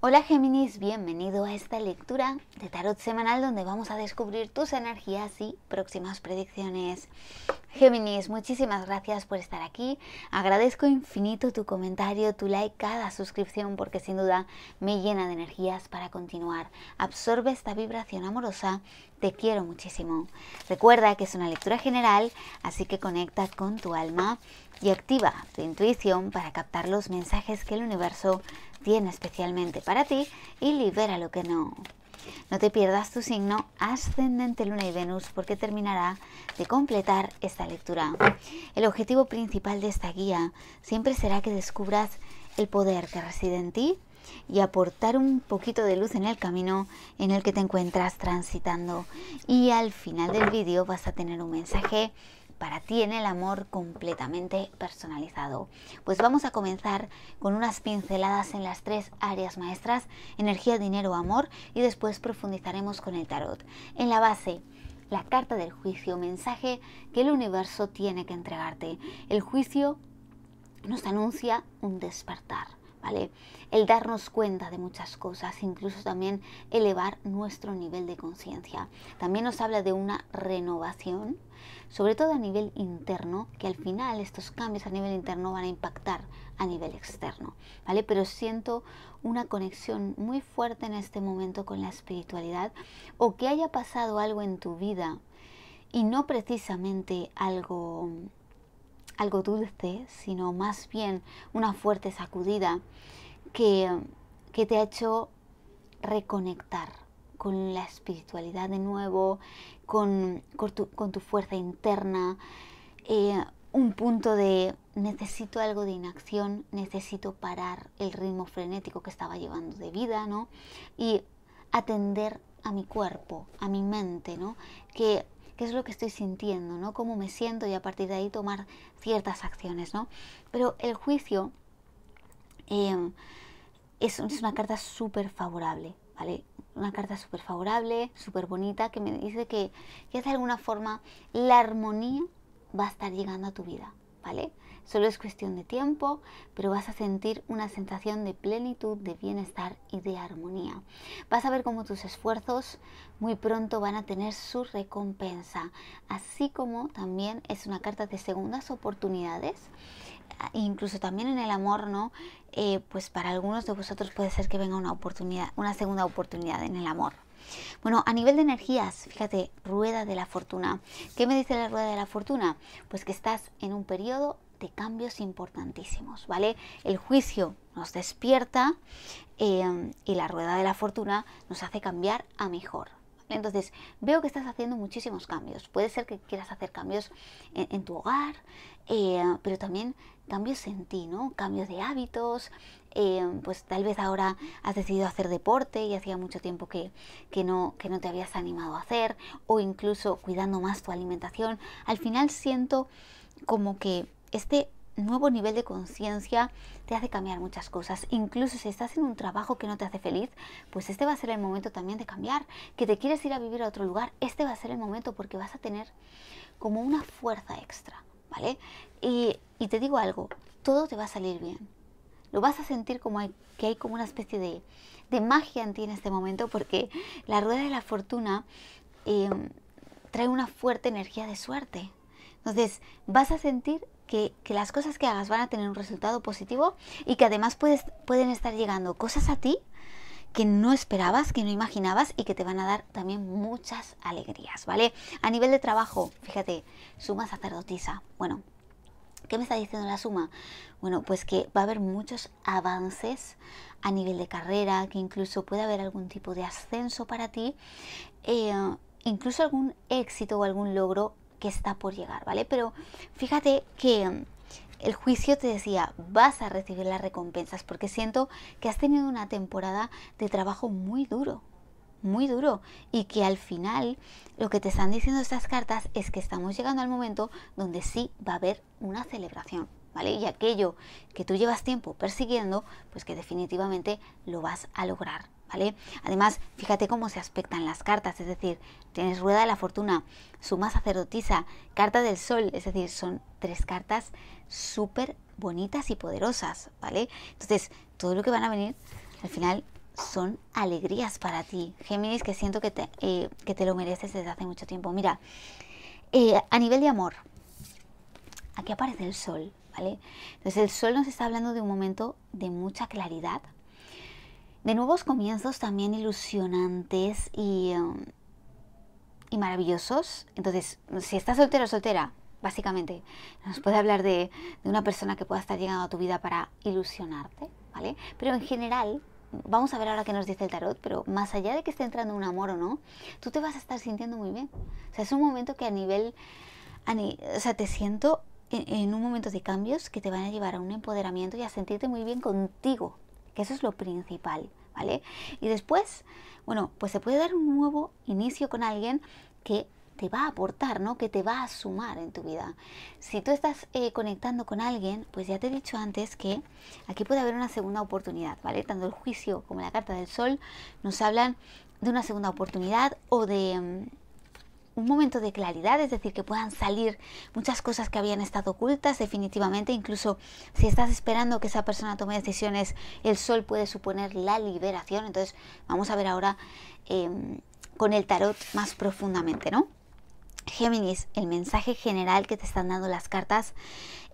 Hola Géminis, bienvenido a esta lectura de tarot semanal donde vamos a descubrir tus energías y próximas predicciones. Géminis, muchísimas gracias por estar aquí. Agradezco infinito tu comentario, tu like, cada suscripción porque sin duda me llena de energías para continuar. Absorbe esta vibración amorosa. Te quiero muchísimo. Recuerda que es una lectura general, así que conecta con tu alma y activa tu intuición para captar los mensajes que el universo tiene especialmente para ti y libera lo que no. No te pierdas tu signo ascendente Luna y Venus porque terminará de completar esta lectura. El objetivo principal de esta guía siempre será que descubras el poder que reside en ti y aportar un poquito de luz en el camino en el que te encuentras transitando. Y al final del vídeo vas a tener un mensaje para ti en el amor completamente personalizado. Pues vamos a comenzar con unas pinceladas en las tres áreas maestras, energía, dinero, amor, y después profundizaremos con el tarot. En la base, la carta del juicio, mensaje que el universo tiene que entregarte. El juicio nos anuncia un despertar. ¿Vale? El darnos cuenta de muchas cosas, incluso también elevar nuestro nivel de conciencia. También nos habla de una renovación sobre todo a nivel interno, que al final estos cambios a nivel interno van a impactar a nivel externo, ¿vale? Pero siento una conexión muy fuerte en este momento con la espiritualidad o que haya pasado algo en tu vida y no precisamente algo algo dulce, sino más bien una fuerte sacudida que, que te ha hecho reconectar con la espiritualidad de nuevo, con, tu, fuerza interna, eh, un punto de necesito algo de inacción, necesito parar el ritmo frenético que estaba llevando de vida, ¿no? Y atender a mi cuerpo, a mi mente, ¿no? Que qué es lo que estoy sintiendo, ¿no? Cómo me siento y a partir de ahí tomar ciertas acciones, ¿no? Pero el juicio eh, es, es, una carta súper favorable, ¿vale? una carta súper favorable, súper bonita, que me dice que, ya de alguna forma la armonía va a estar llegando a tu vida, ¿vale? Solo es cuestión de tiempo, pero vas a sentir una sensación de plenitud, de bienestar y de armonía. Vas a ver cómo tus esfuerzos muy pronto van a tener su recompensa, así como también es una carta de segundas oportunidades e incluso también en el amor, ¿no? Eh, pues para algunos de vosotros puede ser que venga una oportunidad, una segunda oportunidad en el amor. Bueno, a nivel de energías, fíjate, rueda de la fortuna. ¿Qué me dice la rueda de la fortuna? Pues que estás en un periodo de cambios importantísimos, ¿vale? El juicio nos despierta em, y la rueda de la fortuna nos hace cambiar a mejor. Entonces, veo que estás haciendo muchísimos cambios. Puede ser que quieras hacer cambios en, tu hogar, eh, pero también cambios en ti, ¿no? Cambios de hábitos, eh, pues tal vez ahora has decidido hacer deporte y hacía mucho tiempo que, que, no, que no te habías animado a hacer, o incluso cuidando más tu alimentación. Al final siento como que este nuevo nivel de conciencia te hace cambiar muchas cosas. Incluso si estás en un trabajo que no te hace feliz, pues este va a ser el momento también de cambiar. Que te quieres ir a vivir a otro lugar, este va a ser el momento porque vas a tener como una fuerza extra, ¿vale? Y y te digo algo, todo te va a salir bien. Lo vas a sentir como que hay como una especie de, de, magia en ti en este momento porque la rueda de la fortuna em, trae una fuerte energía de suerte. Entonces vas a sentir que, que, las cosas que hagas van a tener un resultado positivo y que además puedes, pueden estar llegando cosas a ti que no esperabas, que no imaginabas y que te van a dar también muchas alegrías, ¿vale? A nivel de trabajo, fíjate, suma sacerdotisa. Bueno, ¿Qué me está diciendo la suma? Bueno, pues que va a haber muchos avances a nivel de carrera, que incluso puede haber algún tipo de ascenso para ti, eh, incluso algún éxito o algún logro que está por llegar, ¿vale? Pero fíjate que em, el juicio te decía, vas a recibir las recompensas, porque siento que has tenido una temporada de trabajo muy duro, muy duro y que al final lo que te están diciendo estas cartas es que estamos llegando al momento donde sí va a haber una celebración, ¿vale? Y aquello que tú llevas tiempo persiguiendo, pues que definitivamente lo vas a lograr. ¿Vale? Además, fíjate cómo se aspectan las cartas, es decir, tienes Rueda de la Fortuna, Suma Sacerdotisa, Carta del Sol, es decir, son tres cartas súper bonitas y poderosas, ¿vale? Entonces, todo lo que van a venir al final son alegrías para ti. Géminis, que siento que te, eh, lo mereces desde hace mucho tiempo. Mira, eh, a nivel de amor, aquí aparece el sol, ¿vale? Entonces el sol nos está hablando de un momento de mucha claridad, de nuevos comienzos también ilusionantes y, um, y maravillosos. Entonces, si estás soltero o soltera, básicamente, nos puede hablar de, de una persona que pueda estar llegando a tu vida para ilusionarte, ¿vale? Pero en general, vamos a ver ahora qué nos dice el tarot, pero más allá de que esté entrando un amor o no, tú te vas a estar sintiendo muy bien. O sea, es un momento que a nivel, o sea, te siento en, en, un momento de cambios que te van a llevar a un empoderamiento y a sentirte muy bien contigo, que eso es lo principal, ¿vale? Y después, bueno, pues se puede dar un nuevo inicio con alguien que te va a aportar, ¿no? Que te va a sumar en tu vida. Si tú estás eh, conectando con alguien, pues ya te he dicho antes que aquí puede haber una segunda oportunidad, ¿vale? Tanto el juicio como la carta del sol nos hablan de una segunda oportunidad o de mm, un momento de claridad, es decir, que puedan salir muchas cosas que habían estado ocultas definitivamente, incluso si estás esperando que esa persona tome decisiones, el sol puede suponer la liberación, entonces vamos a ver ahora em, con el tarot más profundamente, ¿no? Géminis, el mensaje general que te están dando las cartas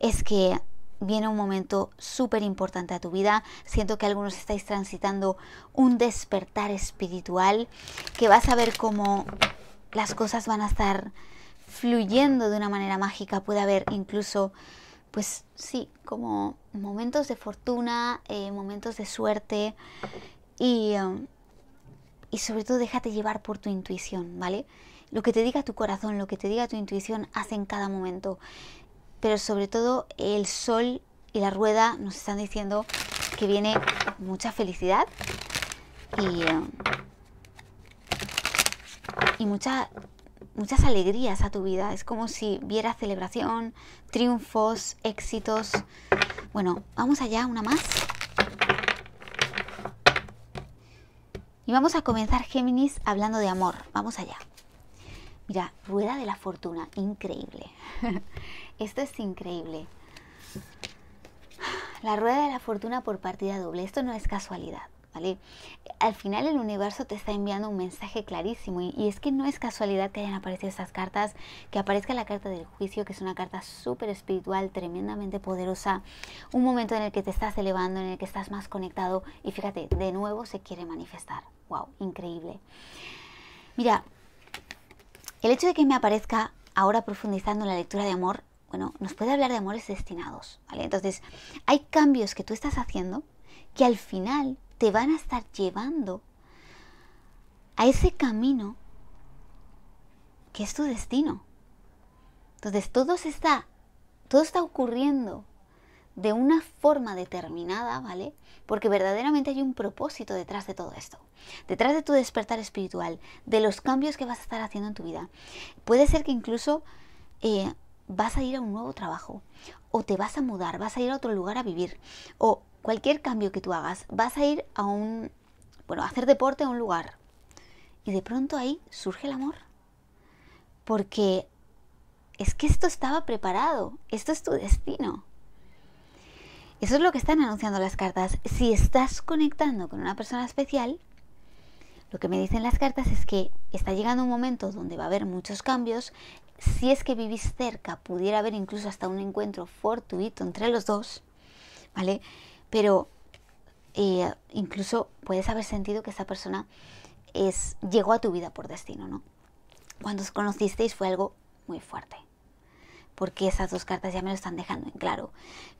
es que viene un momento súper importante a tu vida. Siento que algunos estáis transitando un despertar espiritual, que vas a ver cómo las cosas van a estar fluyendo de una manera mágica. Puede haber incluso, pues sí, como momentos de fortuna, eh, momentos de suerte. Y um, y sobre todo déjate llevar por tu intuición, ¿vale? Lo que te diga tu corazón, lo que te diga tu intuición, hace en cada momento. Pero sobre todo el sol y la rueda nos están diciendo que viene mucha felicidad y, eh, muchas alegrías a tu vida. Es como si viera celebración, triunfos, éxitos. Bueno, vamos allá, una más. Y vamos a comenzar, Géminis, hablando de amor. Vamos allá. Mira, rueda de la fortuna, increíble. Esto es increíble. La rueda de la fortuna por partida doble, esto no es casualidad. ¿vale? Al final el universo te está enviando un mensaje clarísimo y, es que no es casualidad que hayan aparecido estas cartas, que aparezca la carta del juicio, que es una carta súper espiritual, tremendamente poderosa, un momento en el que te estás elevando, en el que estás más conectado y fíjate, de nuevo se quiere manifestar. ¡Wow! Increíble. Mira, el hecho de que me aparezca ahora profundizando en la lectura de amor, bueno, nos puede hablar de amores destinados, ¿vale? Entonces, hay cambios que tú estás haciendo que al final te van a estar llevando a ese camino que es tu destino. Entonces todo se está, todo está ocurriendo de una forma determinada, ¿vale? Porque verdaderamente hay un propósito detrás de todo esto, detrás de tu despertar espiritual, de los cambios que vas a estar haciendo en tu vida. Puede ser que incluso eh, vas a ir a un nuevo trabajo, o te vas a mudar, vas a ir a otro lugar a vivir, o cualquier cambio que tú hagas, vas a ir a un, bueno, hacer deporte a un lugar. Y de pronto ahí surge el amor. Porque es que esto estaba preparado, esto es tu destino. Eso es lo que están anunciando las cartas. Si estás conectando con una persona especial, lo que me dicen las cartas es que está llegando un momento donde va a haber muchos cambios. Si es que vivís cerca, pudiera haber incluso hasta un encuentro fortuito entre los dos, ¿vale? pero eh, incluso puedes haber sentido que esa persona es, llegó a tu vida por destino, ¿no? Cuando os conocisteis fue algo muy fuerte, porque esas dos cartas ya me lo están dejando en claro,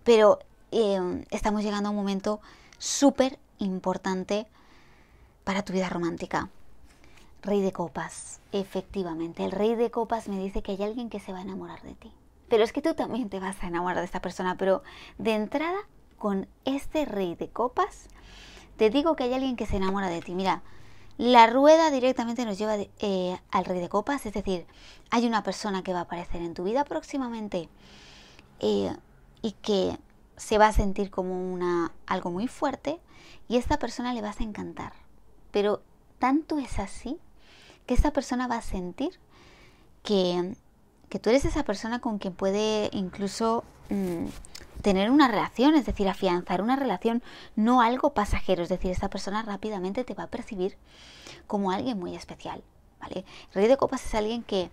pero em, estamos llegando a un momento súper importante para tu vida romántica. Rey de copas, efectivamente. El rey de copas me dice que hay alguien que se va a enamorar de ti. Pero es que tú también te vas a enamorar de esta persona, pero de entrada con este rey de copas, te digo que hay alguien que se enamora de ti. Mira, la rueda directamente nos lleva eh, al rey de copas, es decir, hay una persona que va a aparecer en tu vida próximamente eh, y que se va a sentir como una, algo muy fuerte y esta persona le vas a encantar. Pero tanto es así que esta persona va a sentir que, tú eres esa persona con quien puede incluso... Mm, tener una relación, es decir, afianzar una relación, no algo pasajero, es decir, esta persona rápidamente te va a percibir como alguien muy especial, ¿vale? rey de copas es alguien que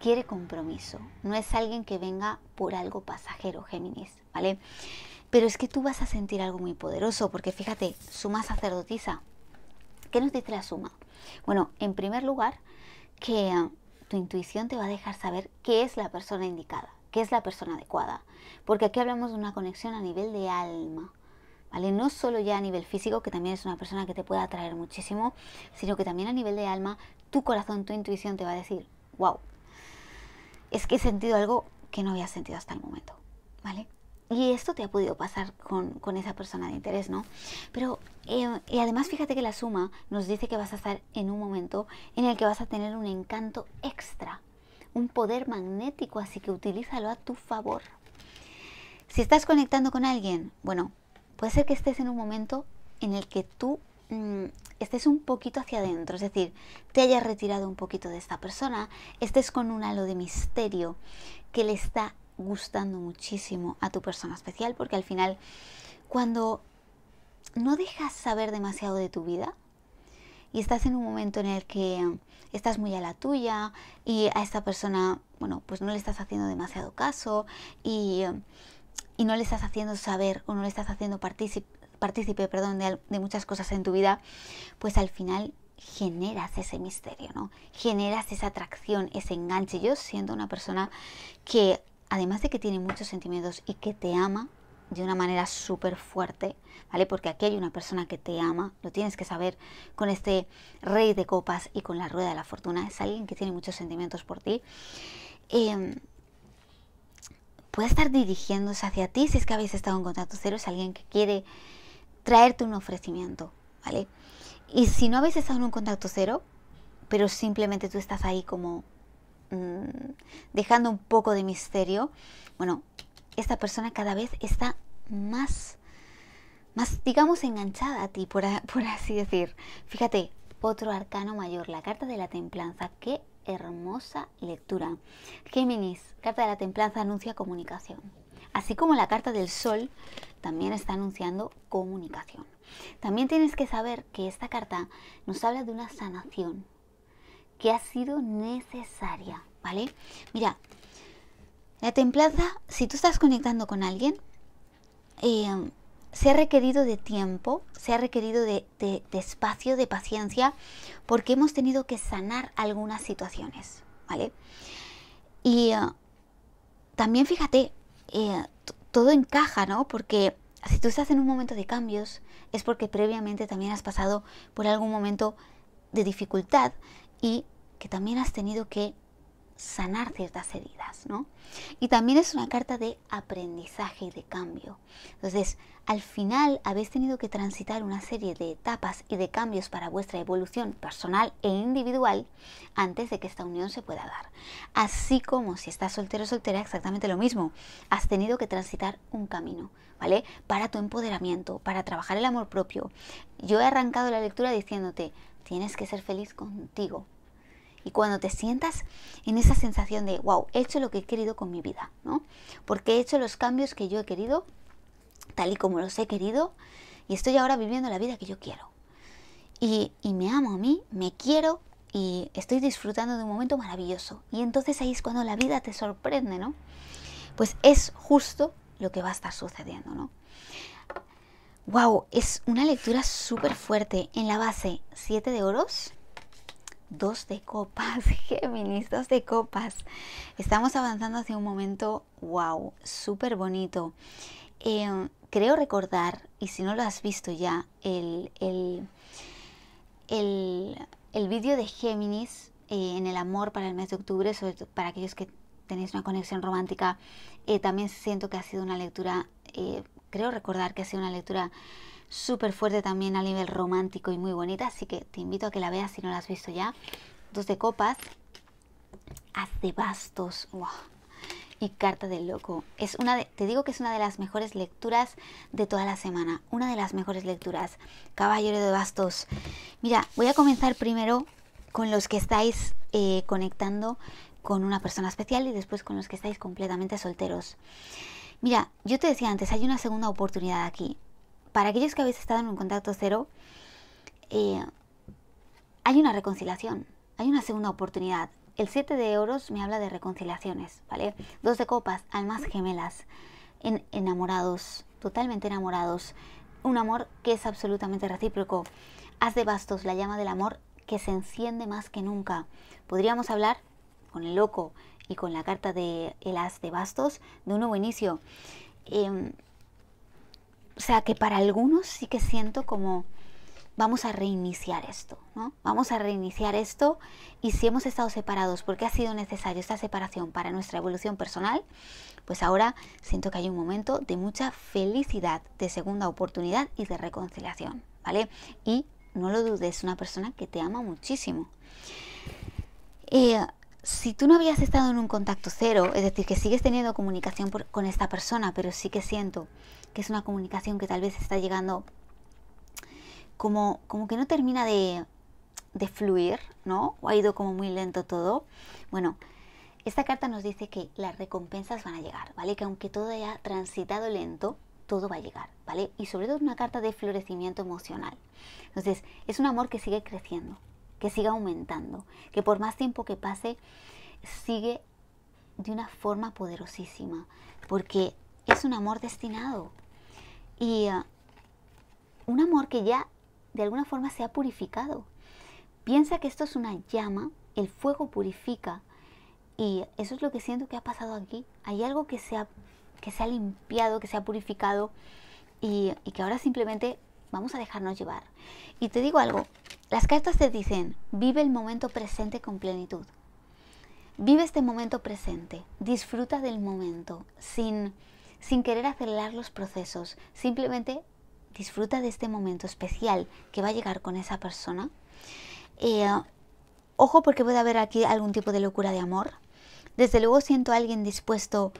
quiere compromiso, no es alguien que venga por algo pasajero, Géminis, ¿vale? Pero es que tú vas a sentir algo muy poderoso, porque fíjate, suma sacerdotisa. ¿Qué nos dice la suma? Bueno, en primer lugar, que tu intuición te va a dejar saber qué es la persona indicada que es la persona adecuada. Porque aquí hablamos de una conexión a nivel de alma. ¿Vale? No solo ya a nivel físico, que también es una persona que te puede atraer muchísimo, sino que también a nivel de alma, tu corazón, tu intuición te va a decir, wow, es que he sentido algo que no había sentido hasta el momento, ¿vale? Y esto te ha podido pasar con, esa persona de interés, ¿no? Pero, eh, y además fíjate que la suma nos dice que vas a estar en un momento en el que vas a tener un encanto extra, un poder magnético, así que utilízalo a tu favor. Si estás conectando con alguien, bueno, puede ser que estés en un momento en el que tú mm, estés un poquito hacia adentro, es decir, te hayas retirado un poquito de esta persona, estés con un halo de misterio que le está gustando muchísimo a tu persona especial, porque al final, cuando no dejas saber demasiado de tu vida, y estás en un momento en el que estás muy a la tuya y a esta persona, bueno, pues no le estás haciendo demasiado caso y, y no le estás haciendo saber o no le estás haciendo partícipe, perdón, de, de muchas cosas en tu vida, pues al final generas ese misterio, ¿no? Generas esa atracción, ese enganche. Yo siendo una persona que, además de que tiene muchos sentimientos y que te ama, de una manera súper fuerte, ¿vale? Porque aquí hay una persona que te ama, lo tienes que saber con este rey de copas y con la rueda de la fortuna, es alguien que tiene muchos sentimientos por ti. Em, puede estar dirigiéndose hacia ti si es que habéis estado en contacto cero, es alguien que quiere traerte un ofrecimiento, ¿vale? Y si no habéis estado en un contacto cero, pero simplemente tú estás ahí como mm, dejando un poco de misterio, bueno, esta persona cada vez está más, más digamos, enganchada a ti, por, así decir. Fíjate, otro arcano mayor, la carta de la templanza. Qué hermosa lectura. Géminis, carta de la templanza anuncia comunicación. Así como la carta del sol también está anunciando comunicación. También tienes que saber que esta carta nos habla de una sanación que ha sido necesaria, ¿vale? Mira, la templanza, si tú estás conectando con alguien, em, se ha requerido de tiempo, se ha requerido de, de, espacio, de paciencia, porque hemos tenido que sanar algunas situaciones, ¿vale? Y eh, también fíjate, eh, todo encaja, ¿no? Porque si tú estás en un momento de cambios, es porque previamente también has pasado por algún momento de dificultad y que también has tenido que sanar ciertas heridas, ¿no? Y también es una carta de aprendizaje y de cambio. Entonces, al final habéis tenido que transitar una serie de etapas y de cambios para vuestra evolución personal e individual antes de que esta unión se pueda dar. Así como si estás soltero o soltera, exactamente lo mismo. Has tenido que transitar un camino, ¿vale? Para tu empoderamiento, para trabajar el amor propio. Yo he arrancado la lectura diciéndote, tienes que ser feliz contigo y cuando te sientas en esa sensación de, wow, he hecho lo que he querido con mi vida, ¿no? Porque he hecho los cambios que yo he querido, tal y como los he querido, y estoy ahora viviendo la vida que yo quiero. Y, me amo a mí, me quiero y estoy disfrutando de un momento maravilloso. Y entonces ahí es cuando la vida te sorprende, ¿no? Pues es justo lo que va a estar sucediendo, ¿no? Wow, es una lectura súper fuerte. En la base, 7 de oros. Dos de copas, Géminis, dos de copas. Estamos avanzando hacia un momento, wow, súper bonito. Eh, creo recordar, y si no lo has visto ya, el, el, vídeo de Géminis eh, en el amor para el mes de octubre, sobre para aquellos que tenéis una conexión romántica, eh, también siento que ha sido una lectura, creo recordar que ha sido una lectura súper fuerte también a nivel romántico y muy bonita, así que te invito a que la veas si no la has visto ya. Dos de copas, haz de bastos, y carta del loco. Es una te digo que es una de las mejores lecturas de toda la semana, una de las mejores lecturas. Caballero de bastos. Mira, voy a comenzar primero con los que estáis eh, conectando con una persona especial y después con los que estáis completamente solteros. Mira, yo te decía antes, hay una segunda oportunidad aquí para aquellos que habéis estado en un contacto cero, eh, hay una reconciliación, hay una segunda oportunidad. El 7 de euros me habla de reconciliaciones, ¿vale? Dos de copas, almas gemelas, enamorados, totalmente enamorados. Un amor que es absolutamente recíproco. Haz de bastos, la llama del amor que se enciende más que nunca. Podríamos hablar con el loco y con la carta de el de bastos de un nuevo inicio. Em, o sea que para algunos sí que siento como vamos a reiniciar esto, ¿no? Vamos a reiniciar esto y si hemos estado separados porque ha sido necesario esta separación para nuestra evolución personal, pues ahora siento que hay un momento de mucha felicidad, de segunda oportunidad y de reconciliación, ¿vale? Y no lo dudes, una persona que te ama muchísimo. Eh, si tú no habías estado en un contacto cero, es decir, que sigues teniendo comunicación con esta persona, pero sí que siento que es una comunicación que tal vez está llegando como, como que no termina de, de fluir, ¿no? O ha ido como muy lento todo. Bueno, esta carta nos dice que las recompensas van a llegar, ¿vale? Que aunque todo haya transitado lento, todo va a llegar, ¿vale? Y sobre todo una carta de florecimiento emocional. Entonces, es un amor que sigue creciendo, que siga aumentando, que por más tiempo que pase, sigue de una forma poderosísima, porque es un amor destinado y uh, un amor que ya de alguna forma se ha purificado. Piensa que esto es una llama, el fuego purifica y eso es lo que siento que ha pasado aquí. Hay algo que se ha, que se ha limpiado, que se ha purificado y que ahora simplemente vamos a dejarnos llevar. Y te digo algo, las cartas te dicen, vive el momento presente con plenitud. Vive este momento presente, disfruta del momento, sin, sin querer acelerar los procesos, simplemente disfruta de este momento especial que va a llegar con esa persona. Eh, ojo porque puede haber aquí algún tipo de locura de amor. Desde luego siento a alguien dispuesto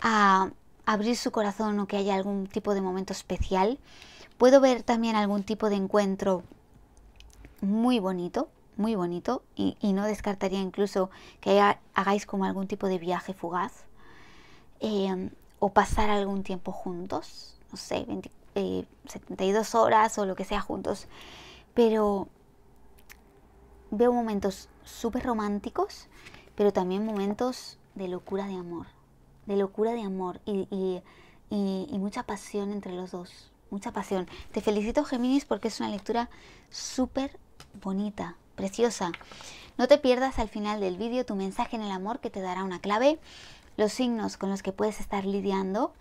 a abrir su corazón o que haya algún tipo de momento especial. Puedo ver también algún tipo de encuentro muy bonito, muy bonito, y, no descartaría incluso que hagáis como algún tipo de viaje fugaz em, o pasar algún tiempo juntos, no sé, 72 eh, horas o lo que sea juntos, pero veo momentos súper románticos, pero también momentos de locura de amor, de locura de amor y, y mucha pasión entre los dos mucha pasión. Te felicito Géminis porque es una lectura súper, bonita, preciosa. No te pierdas al final del vídeo tu mensaje en el amor que te dará una clave, los signos con los que puedes estar lidiando.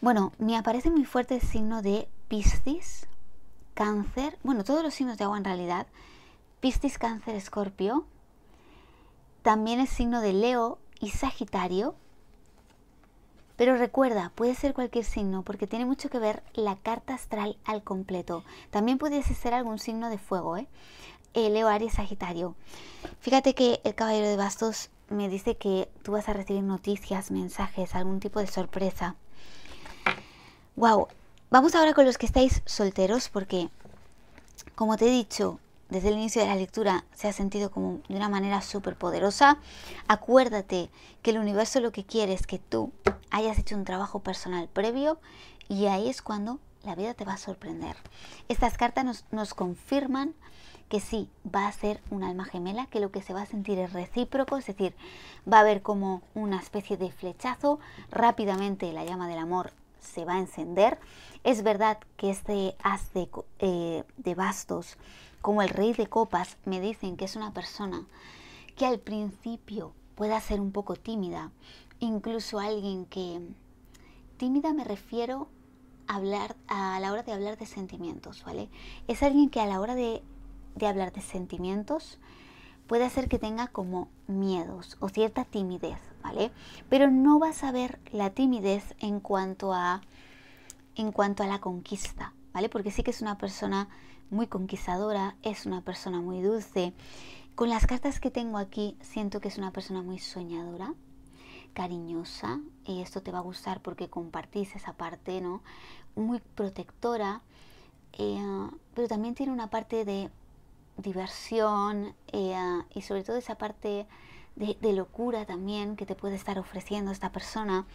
Bueno, me aparece muy fuerte el signo de Piscis, Cáncer, bueno, todos los signos de agua en realidad. Piscis, Cáncer, Escorpio. También el signo de Leo y Sagitario. Pero recuerda, puede ser cualquier signo porque tiene mucho que ver la carta astral al completo. También pudiese ser algún signo de fuego, ¿eh? Leo, Aries, Sagitario. Fíjate que el caballero de bastos me dice que tú vas a recibir noticias, mensajes, algún tipo de sorpresa. Wow, vamos ahora con los que estáis solteros porque, como te he dicho, desde el inicio de la lectura se ha sentido como de una manera súper poderosa, acuérdate que el universo lo que quiere es que tú hayas hecho un trabajo personal previo y ahí es cuando la vida te va a sorprender. Estas cartas nos, confirman que sí, va a ser un alma gemela, que lo que se va a sentir es recíproco, es decir, va a haber como una especie de flechazo, rápidamente la llama del amor se va a encender. Es verdad que este as eh, de, bastos, como el rey de copas, me dicen que es una persona que al principio puede ser un poco tímida, incluso alguien que... Tímida me refiero a, hablar, a la hora de hablar de sentimientos, ¿vale? Es alguien que a la hora de, de hablar de sentimientos puede hacer que tenga como miedos o cierta timidez, ¿vale? Pero no vas a ver la timidez en cuanto a, en cuanto a la conquista, ¿vale? Porque sí que es una persona muy conquistadora, es una persona muy dulce. Con las cartas que tengo aquí siento que es una persona muy soñadora, cariñosa, y esto te va a gustar porque compartís esa parte, ¿no? Muy protectora, eh, pero también tiene una parte de diversión eh, y sobre todo esa parte de, locura también que te puede estar ofreciendo esta persona,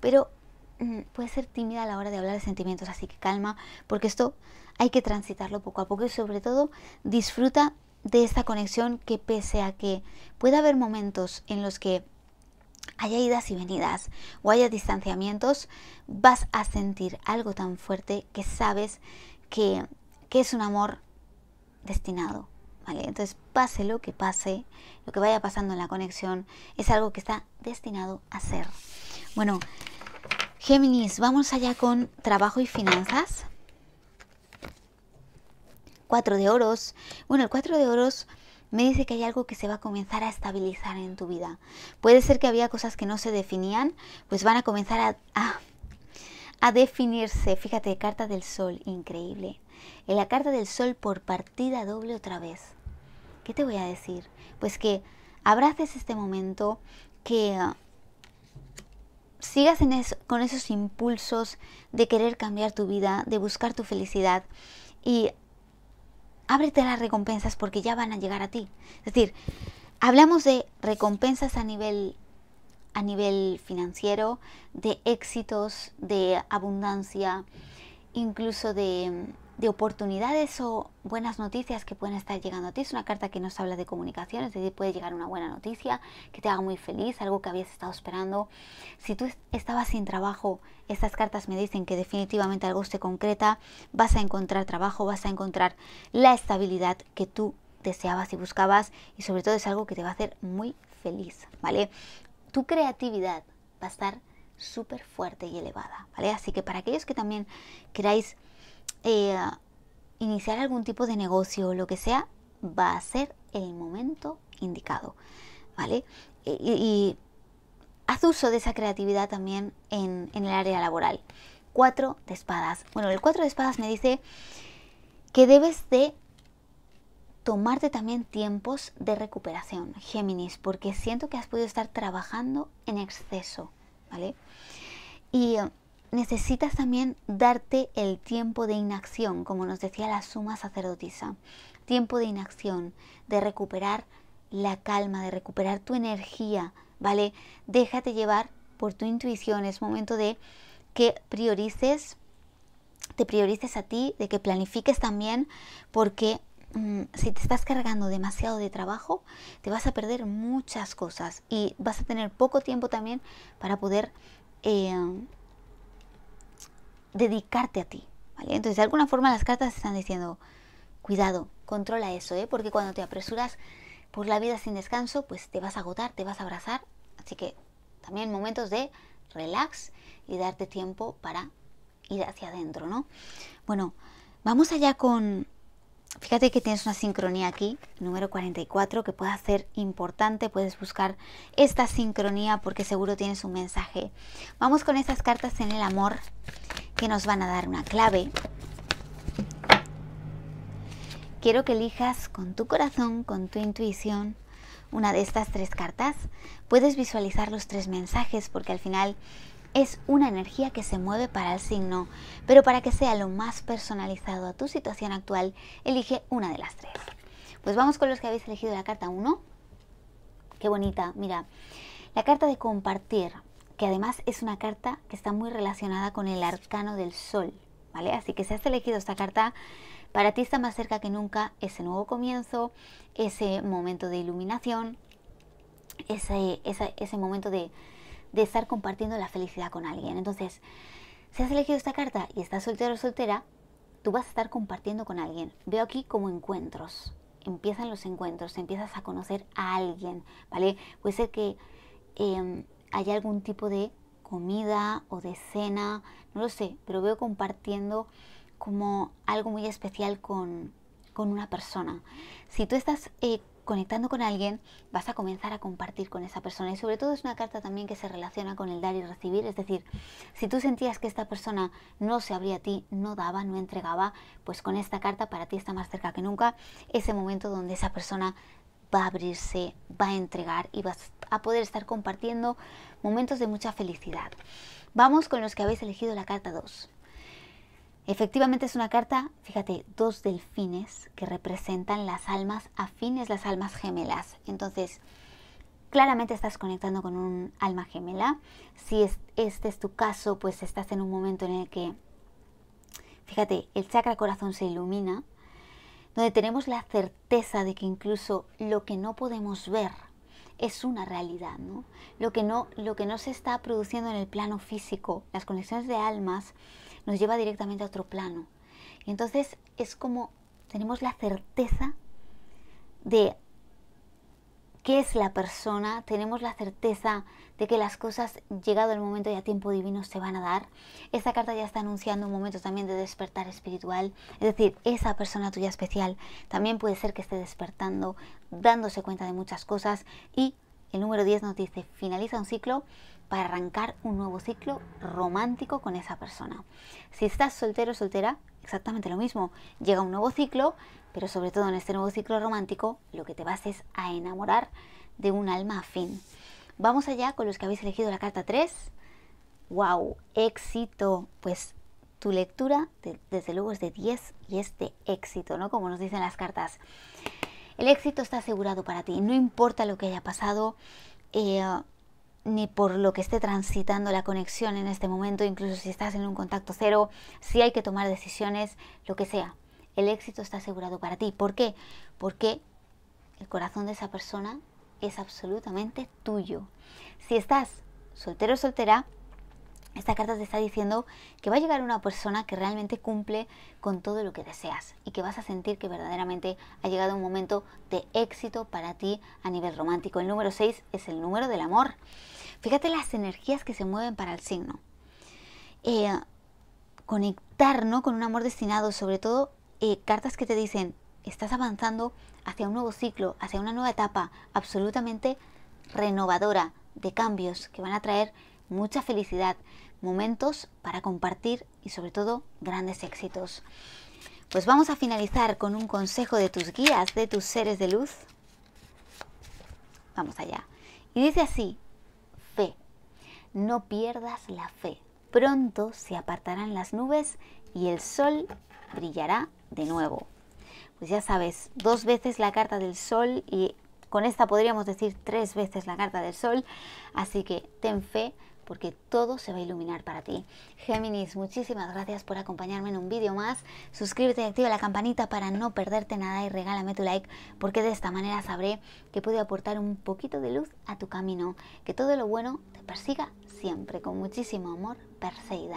pero mm, puede ser tímida a la hora de hablar de sentimientos, así que calma, porque esto hay que transitarlo poco a poco y sobre todo disfruta de esta conexión que pese a que pueda haber momentos en los que haya idas y venidas o haya distanciamientos, vas a sentir algo tan fuerte que sabes que, que es un amor destinado entonces, pase lo que pase, lo que vaya pasando en la conexión, es algo que está destinado a ser. Bueno, Géminis, vamos allá con trabajo y finanzas. Cuatro de oros. Bueno, el cuatro de oros me dice que hay algo que se va a comenzar a estabilizar en tu vida. Puede ser que había cosas que no se definían, pues van a comenzar a a definirse. Fíjate, carta del sol, increíble. En la carta del sol por partida doble otra vez. ¿Qué te voy a decir? Pues que abraces este momento, que ah, sigas con esos impulsos de querer cambiar tu vida, de buscar tu felicidad y ábrete las recompensas porque ya van a llegar a ti. Es decir, hablamos de recompensas a nivel a nivel financiero, de éxitos, de abundancia, incluso de, oportunidades o buenas noticias que pueden estar llegando a ti. Es una carta que nos habla de comunicación, es decir, puede llegar una buena noticia que te haga muy feliz, algo que habías estado esperando. Si tú estabas sin trabajo, estas cartas me dicen que definitivamente algo se concreta, vas a encontrar trabajo, vas a encontrar la estabilidad que tú deseabas y buscabas y sobre todo es algo que te va a hacer muy feliz, ¿vale? tu creatividad va a estar súper fuerte y elevada, ¿vale? Así que para aquellos que también queráis eh, iniciar algún tipo de negocio o lo que sea, va a ser el momento indicado, ¿vale? Y, haz uso de esa creatividad también en, en el área laboral. Cuatro de espadas. Bueno, el cuatro de espadas me dice que debes de tomarte también tiempos de recuperación, Géminis, porque siento que has podido estar trabajando en exceso, ¿vale? Y eh, necesitas también darte el tiempo de inacción, como nos decía la suma sacerdotisa, tiempo de inacción, de recuperar la calma, de recuperar tu energía, ¿vale? Déjate llevar por tu intuición, es momento de que priorices, te priorices a ti, de que planifiques también, porque Mm, si te estás cargando demasiado de trabajo, te vas a perder muchas cosas y vas a tener poco tiempo también para poder eh, dedicarte a ti. Entonces, de alguna forma las cartas están diciendo, cuidado, controla eso, ¿eh? porque cuando te apresuras por la vida sin descanso, pues te vas a agotar, te vas a abrazar. Así que también momentos de relax y darte tiempo para ir hacia adentro, ¿no? Bueno, vamos allá con Fíjate que tienes una sincronía aquí, número 44, que puede ser importante. Puedes buscar esta sincronía porque seguro tienes un mensaje. Vamos con estas cartas en el amor que nos van a dar una clave. Quiero que elijas con tu corazón, con tu intuición, una de estas tres cartas. Puedes visualizar los tres mensajes porque al final es una energía que se mueve para el signo, pero para que sea lo más personalizado a tu situación actual, elige una de las tres. Pues vamos con los que habéis elegido la carta 1. Qué bonita, mira. La carta de compartir, que además es una carta que está muy relacionada con el arcano del sol, ¿vale? Así que si has elegido esta carta, para ti está más cerca que nunca ese nuevo comienzo, ese momento de iluminación, ese, ese momento de de estar compartiendo la felicidad con alguien. Entonces, si has elegido esta carta y estás soltero o soltera, tú vas a estar compartiendo con alguien. Veo aquí como encuentros. Empiezan los encuentros, empiezas a conocer a alguien, ¿vale? Puede ser que em, haya algún tipo de comida o de cena, no lo sé, pero veo compartiendo como algo muy especial con, con una persona. Si tú estás eh, conectando con alguien, vas a comenzar a compartir con esa persona. Y sobre todo es una carta también que se relaciona con el dar y recibir. Es decir, si tú sentías que esta persona no se abría a ti, no daba, no entregaba, pues con esta carta para ti está más cerca que nunca ese momento donde esa persona va a abrirse, va a entregar y vas a poder estar compartiendo momentos de mucha felicidad. Vamos con los que habéis elegido la carta 2. Efectivamente es una carta, fíjate, dos delfines que representan las almas afines, las almas gemelas. Entonces, claramente estás conectando con un alma gemela. Si este es tu caso, pues estás en un momento en el que, fíjate, el chakra corazón se ilumina, donde tenemos la certeza de que incluso lo que no podemos ver es una realidad, ¿no? Lo que no, lo que no se está produciendo en el plano físico, las conexiones de almas nos lleva directamente a otro plano. entonces es como tenemos la certeza de qué es la persona, tenemos la certeza de que las cosas, llegado el momento y a tiempo divino, se van a dar. Esta carta ya está anunciando un momento también de despertar espiritual, es decir, esa persona tuya especial también puede ser que esté despertando, dándose cuenta de muchas cosas y el número 10 nos dice, finaliza un ciclo para arrancar un nuevo ciclo romántico con esa persona. Si estás soltero o soltera, exactamente lo mismo. Llega un nuevo ciclo, pero sobre todo en este nuevo ciclo romántico, lo que te vas es a enamorar de un alma afín. Vamos allá con los que habéis elegido la carta 3. ¡Wow! ¡Éxito! Pues tu lectura, desde luego, es de 10 y es de éxito, ¿no? Como nos dicen las cartas. El éxito está asegurado para ti, no importa lo que haya pasado. Eh, ni por lo que esté transitando la conexión en este momento, incluso si estás en un contacto cero, si hay que tomar decisiones, lo que sea. El éxito está asegurado para ti. ¿Por qué? Porque el corazón de esa persona es absolutamente tuyo. Si estás soltero o soltera, esta carta te está diciendo que va a llegar una persona que realmente cumple con todo lo que deseas y que vas a sentir que verdaderamente ha llegado un momento de éxito para ti a nivel romántico. El número 6 es el número del amor. Fíjate las energías que se mueven para el signo. Eh, conectar con un amor destinado, sobre todo eh, cartas que te dicen, estás avanzando hacia un nuevo ciclo, hacia una nueva etapa absolutamente renovadora de cambios que van a traer mucha felicidad, momentos para compartir y sobre todo grandes éxitos. Pues vamos a finalizar con un consejo de tus guías, de tus seres de luz. Vamos allá. Y dice así, fe, no pierdas la fe. Pronto se apartarán las nubes y el sol brillará de nuevo. Pues ya sabes, dos veces la carta del sol y con esta podríamos decir tres veces la carta del sol. Así que ten fe, porque todo se va a iluminar para ti. Géminis, muchísimas gracias por acompañarme en un vídeo más. Suscríbete y activa la campanita para no perderte nada y regálame tu like porque de esta manera sabré que puedo aportar un poquito de luz a tu camino. Que todo lo bueno te persiga siempre con muchísimo amor, Perseida.